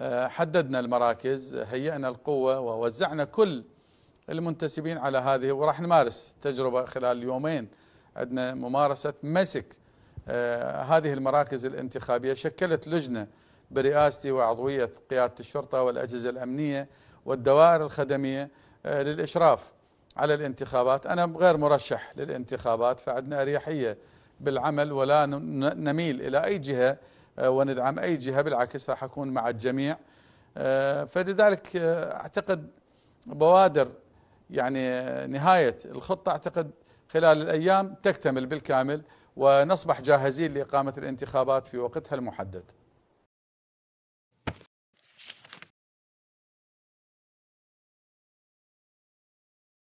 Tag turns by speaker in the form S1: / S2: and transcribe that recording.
S1: آه، حددنا المراكز هيئنا القوة ووزعنا كل المنتسبين على هذه وراح نمارس تجربة خلال اليومين عندنا ممارسة مسك آه، هذه المراكز الانتخابية شكلت لجنة برئاستي وعضوية قيادة الشرطة والأجهزة الأمنية والدوائر الخدمية آه، للإشراف على الانتخابات أنا غير مرشح للانتخابات فعندنا أريحية بالعمل ولا نميل إلى أي جهة آه، وندعم أي جهة بالعكس راح أكون مع الجميع آه، فلذلك آه، أعتقد بوادر يعني نهاية الخطة أعتقد خلال الأيام تكتمل بالكامل ونصبح جاهزين لإقامة الانتخابات في وقتها المحدد